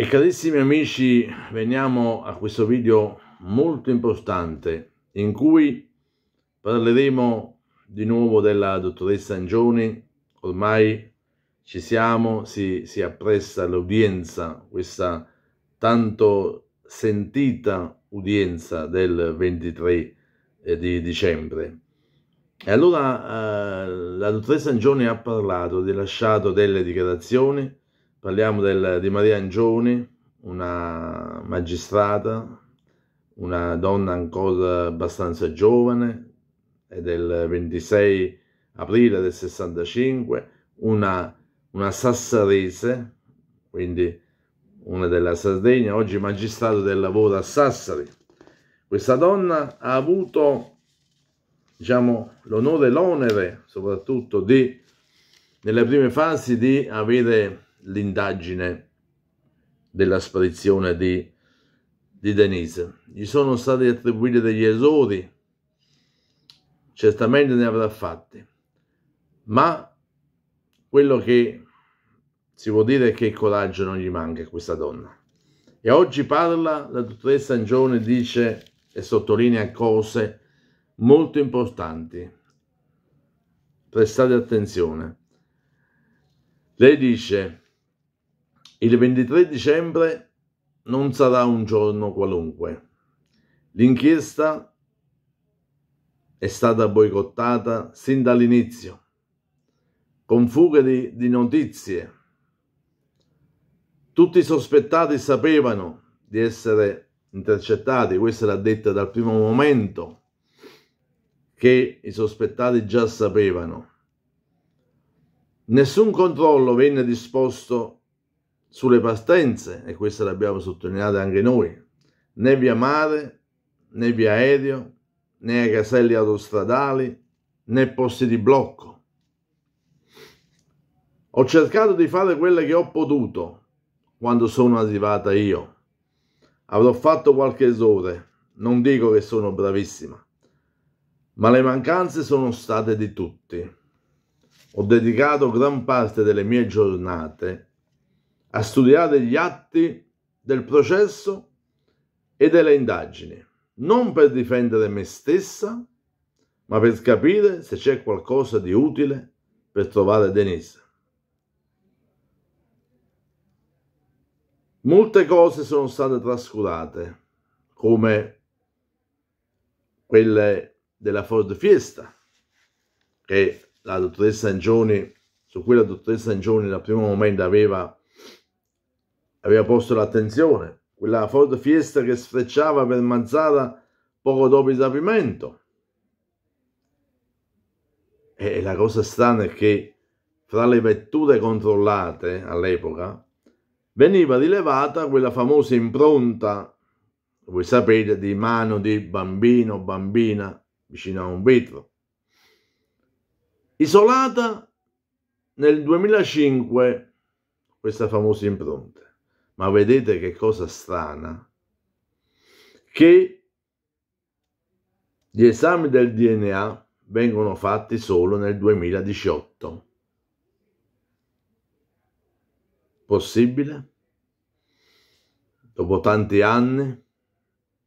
E carissimi amici, veniamo a questo video molto importante in cui parleremo di nuovo della dottoressa Angioni, ormai ci siamo, si, si appresta l'udienza, questa tanto sentita udienza del 23 eh, di dicembre. E allora eh, la dottoressa Angioni ha parlato, ha rilasciato delle dichiarazioni Parliamo del, di Maria Angioni, una magistrata, una donna ancora abbastanza giovane, è del 26 aprile del 65, una, una sassarese, quindi una della Sardegna, oggi magistrato del lavoro a Sassari. Questa donna ha avuto diciamo, l'onore e l'onere soprattutto di, nelle prime fasi, di avere l'indagine della sparizione di, di Denise. Gli sono stati attribuiti degli esodi, certamente ne avrà fatti, ma quello che si può dire è che il coraggio non gli manca a questa donna. E oggi parla la dottoressa Angione, dice e sottolinea cose molto importanti. Prestate attenzione. Lei dice il 23 dicembre non sarà un giorno qualunque. L'inchiesta è stata boicottata sin dall'inizio, con fughe di, di notizie. Tutti i sospettati sapevano di essere intercettati, questo l'ha detto dal primo momento, che i sospettati già sapevano. Nessun controllo venne disposto sulle partenze, e questo l'abbiamo sottolineato anche noi, né via mare, né via aereo, né ai caselli autostradali, né posti di blocco. Ho cercato di fare quello che ho potuto quando sono arrivata io. Avrò fatto qualche errore, non dico che sono bravissima, ma le mancanze sono state di tutti. Ho dedicato gran parte delle mie giornate a studiare gli atti del processo e delle indagini, non per difendere me stessa, ma per capire se c'è qualcosa di utile per trovare Denise. Molte cose sono state trascurate, come quelle della Ford Fiesta, che la dottoressa Angioni, su cui la dottoressa Angioni nel primo momento aveva aveva posto l'attenzione, quella Ford Fiesta che sfrecciava per Mazzara poco dopo il rapimento. E la cosa strana è che fra le vetture controllate all'epoca veniva rilevata quella famosa impronta, voi sapete, di mano di bambino o bambina vicino a un vetro. Isolata nel 2005 questa famosa impronta. Ma vedete che cosa strana? Che gli esami del DNA vengono fatti solo nel 2018. Possibile? Dopo tanti anni?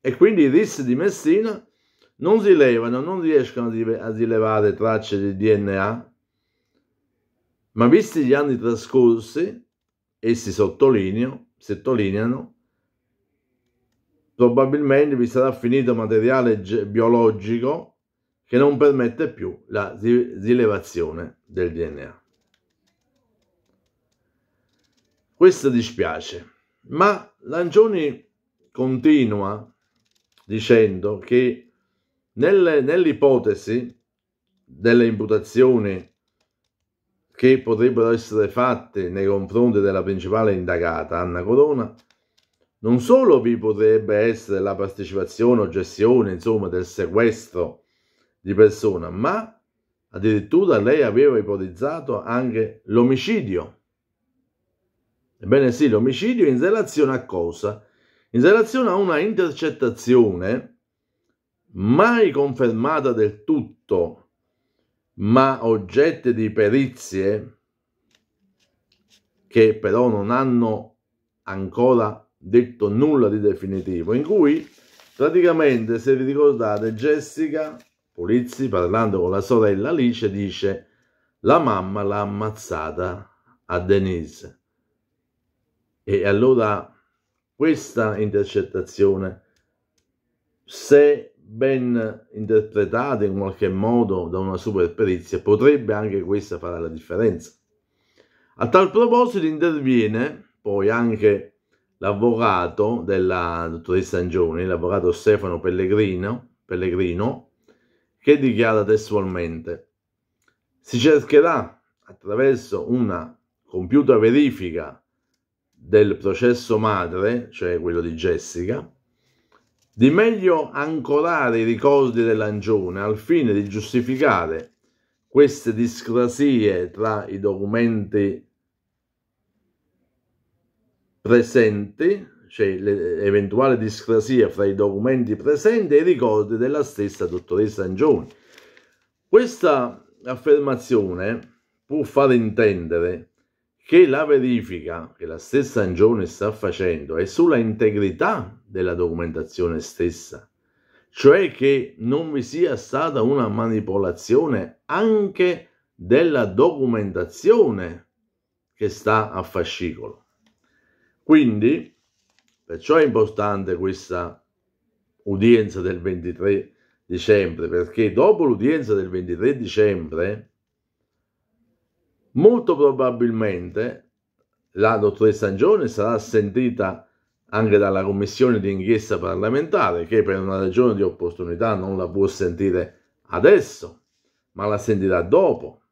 E quindi i RIS di Messina non si levano, non riescono a rilevare tracce di DNA, ma visti gli anni trascorsi, e si sottolineo, sottolineano, probabilmente vi sarà finito materiale biologico che non permette più la rilevazione del DNA. Questo dispiace, ma Lancioni continua dicendo che nell'ipotesi delle imputazioni che potrebbero essere fatte nei confronti della principale indagata, Anna Corona, non solo vi potrebbe essere la partecipazione o gestione, insomma, del sequestro di persona, ma addirittura lei aveva ipotizzato anche l'omicidio. Ebbene sì, l'omicidio in relazione a cosa? In relazione a una intercettazione mai confermata del tutto ma oggetti di perizie che però non hanno ancora detto nulla di definitivo, in cui praticamente, se vi ricordate, Jessica Polizzi, parlando con la sorella Alice, dice la mamma l'ha ammazzata a Denise. E allora questa intercettazione, se ben interpretate in qualche modo da una super perizia, potrebbe anche questa fare la differenza. A tal proposito interviene poi anche l'avvocato della dottoressa Angioni, l'avvocato Stefano Pellegrino, Pellegrino, che dichiara testualmente si cercherà attraverso una compiuta verifica del processo madre, cioè quello di Jessica, di meglio ancorare i ricordi dell'Angione al fine di giustificare queste discrasie tra i documenti presenti, cioè l'eventuale discrasia fra i documenti presenti e i ricordi della stessa dottoressa Angione. Questa affermazione può far intendere che la verifica che la stessa Angione sta facendo è sulla integrità della documentazione stessa, cioè che non vi sia stata una manipolazione anche della documentazione che sta a fascicolo. Quindi, perciò è importante questa udienza del 23 dicembre, perché dopo l'udienza del 23 dicembre Molto probabilmente la dottoressa Angione sarà sentita anche dalla commissione di inchiesta parlamentare che per una ragione di opportunità non la può sentire adesso, ma la sentirà dopo.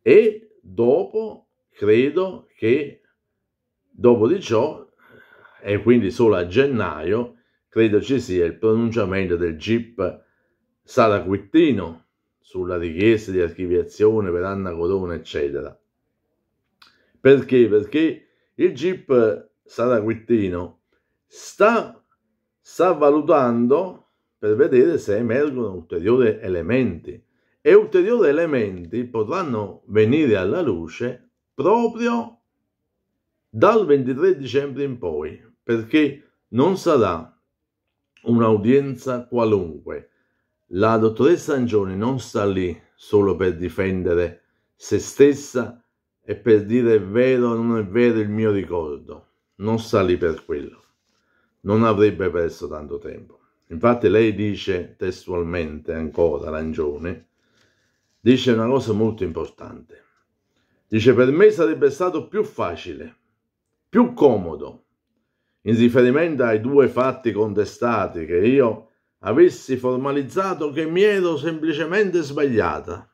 E dopo credo che dopo di ciò, e quindi solo a gennaio, credo ci sia il pronunciamento del GIP Sara Quittino sulla richiesta di archiviazione per Anna Corona, eccetera. Perché? Perché il GIP Saraquittino sta, sta valutando per vedere se emergono ulteriori elementi e ulteriori elementi potranno venire alla luce proprio dal 23 dicembre in poi, perché non sarà un'udienza qualunque, la dottoressa Angione non sta lì solo per difendere se stessa e per dire è vero o non è vero il mio ricordo. Non sta lì per quello. Non avrebbe perso tanto tempo. Infatti lei dice testualmente ancora, Rangione, dice una cosa molto importante. Dice per me sarebbe stato più facile, più comodo, in riferimento ai due fatti contestati che io avessi formalizzato che mi ero semplicemente sbagliata.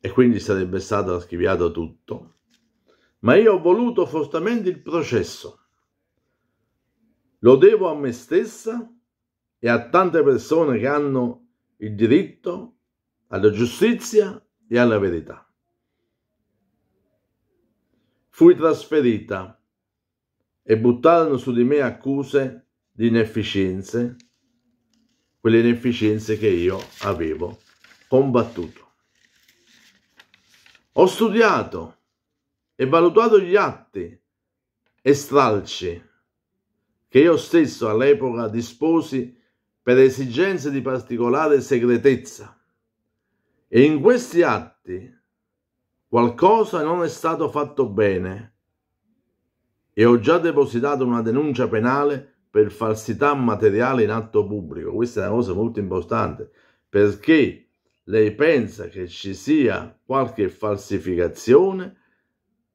E quindi sarebbe stato archiviato tutto. Ma io ho voluto fortemente il processo. Lo devo a me stessa e a tante persone che hanno il diritto alla giustizia e alla verità. Fui trasferita e buttarono su di me accuse di inefficienze quelle inefficienze che io avevo combattuto. Ho studiato e valutato gli atti e stralci che io stesso all'epoca disposi per esigenze di particolare segretezza. E in questi atti qualcosa non è stato fatto bene e ho già depositato una denuncia penale per falsità materiale in atto pubblico. Questa è una cosa molto importante perché lei pensa che ci sia qualche falsificazione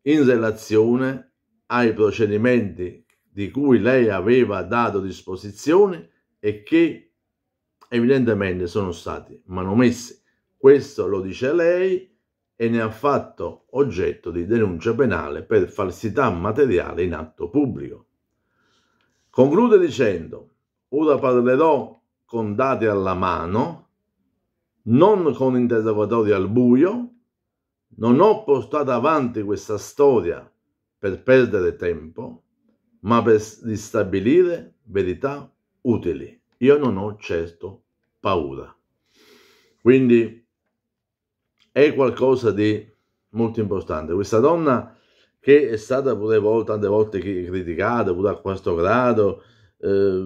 in relazione ai procedimenti di cui lei aveva dato disposizione e che evidentemente sono stati manomessi. Questo lo dice lei e ne ha fatto oggetto di denuncia penale per falsità materiale in atto pubblico. Conclude dicendo, ora parlerò con date alla mano, non con interrogatori al buio, non ho portato avanti questa storia per perdere tempo, ma per ristabilire verità utili. Io non ho certo paura. Quindi è qualcosa di molto importante. Questa donna che è stata pure volta, tante volte criticata, pure a questo grado, eh,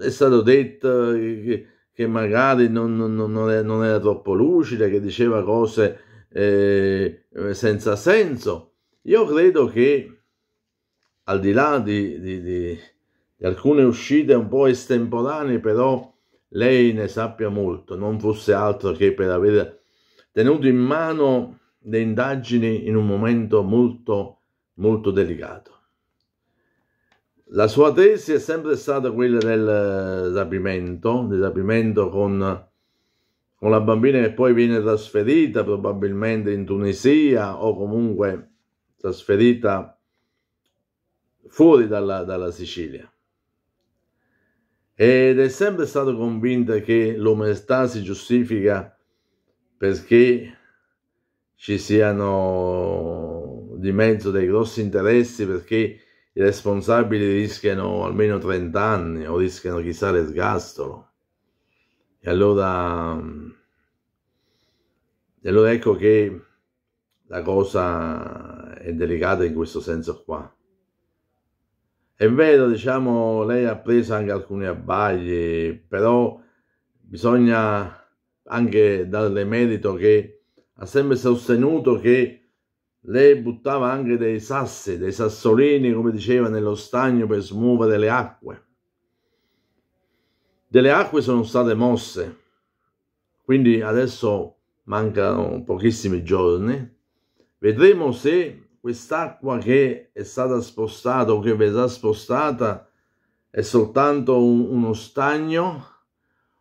è stato detto che, che magari non, non, non, era, non, era, troppo lucida, che diceva cose eh, senza senso. Io credo che al di là di, di, di, di alcune uscite un po' estemporanee, però lei ne sappia molto, non fosse altro che per aver tenuto in mano le indagini in un momento molto, molto delicato. La sua tesi è sempre stata quella del rapimento, del rapimento con, con la bambina che poi viene trasferita probabilmente in Tunisia o comunque trasferita fuori dalla, dalla Sicilia. Ed è sempre stato convinta che l'omestà si giustifica perché ci siano di mezzo dei grossi interessi perché i responsabili rischiano almeno 30 anni o rischiano chissà l'ergastolo. E allora, e allora ecco che la cosa è delicata in questo senso qua. È vero, diciamo, lei ha preso anche alcuni abbagli, però bisogna anche darle merito che ha sempre sostenuto che lei buttava anche dei sassi, dei sassolini, come diceva, nello stagno per smuovere le acque. Delle acque sono state mosse, quindi adesso mancano pochissimi giorni. Vedremo se quest'acqua che è stata spostata o che verrà spostata è soltanto un, uno stagno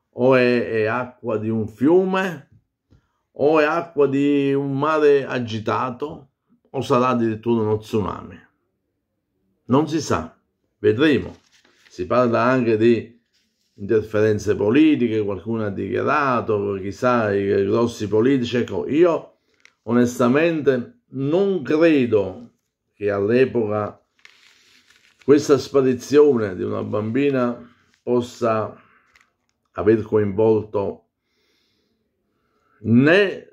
o è, è acqua di un fiume o è acqua di un mare agitato o sarà addirittura uno tsunami. Non si sa, vedremo. Si parla anche di interferenze politiche, qualcuno ha dichiarato, chissà, i grossi politici. Ecco, io onestamente non credo che all'epoca questa sparizione di una bambina possa aver coinvolto né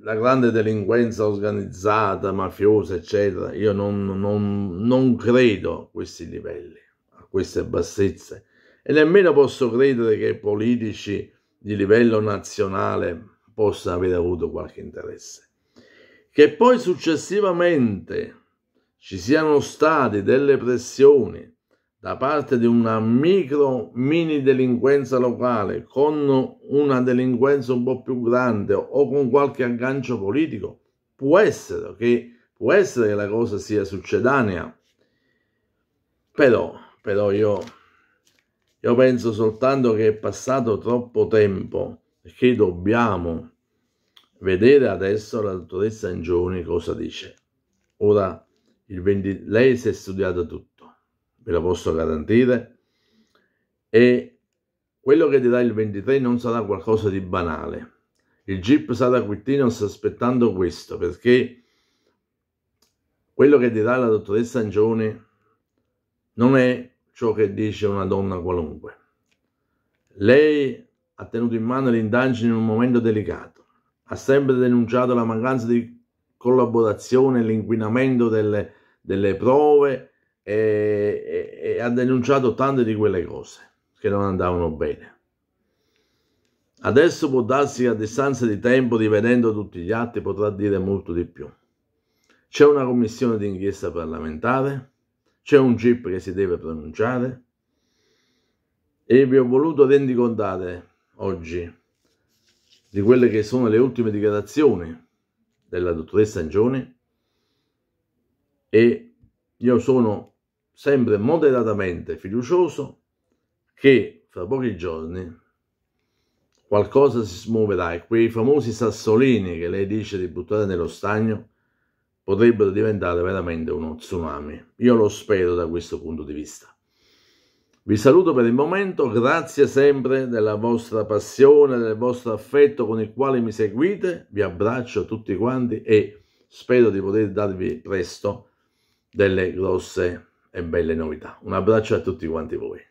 la grande delinquenza organizzata, mafiosa, eccetera. Io non, non, non credo a questi livelli, a queste bassezze. E nemmeno posso credere che politici di livello nazionale possano aver avuto qualche interesse. Che poi successivamente ci siano state delle pressioni da parte di una micro mini delinquenza locale con una delinquenza un po' più grande o con qualche aggancio politico, può essere che, può essere che la cosa sia succedanea. Però, però io, io penso soltanto che è passato troppo tempo e che dobbiamo vedere adesso la dottoressa Angioni cosa dice. Ora, 20, lei si è studiata tutto ve lo posso garantire, e quello che dirà il 23 non sarà qualcosa di banale. Il GIP sarà qui, non sta aspettando questo, perché quello che dirà la dottoressa Angione non è ciò che dice una donna qualunque. Lei ha tenuto in mano le indagini in un momento delicato, ha sempre denunciato la mancanza di collaborazione, l'inquinamento delle, delle prove, e, e, e ha denunciato tante di quelle cose che non andavano bene. Adesso può darsi che a distanza di tempo, rivedendo tutti gli atti, potrà dire molto di più. C'è una commissione d'inchiesta parlamentare, c'è un GIP che si deve pronunciare e vi ho voluto rendicontare oggi di quelle che sono le ultime dichiarazioni della dottoressa Angioni e io sono sempre moderatamente fiducioso che fra pochi giorni qualcosa si smuoverà e quei famosi sassolini che lei dice di buttare nello stagno potrebbero diventare veramente uno tsunami. Io lo spero da questo punto di vista. Vi saluto per il momento, grazie sempre della vostra passione, del vostro affetto con il quale mi seguite, vi abbraccio tutti quanti e spero di poter darvi presto delle grosse e belle novità. Un abbraccio a tutti quanti voi.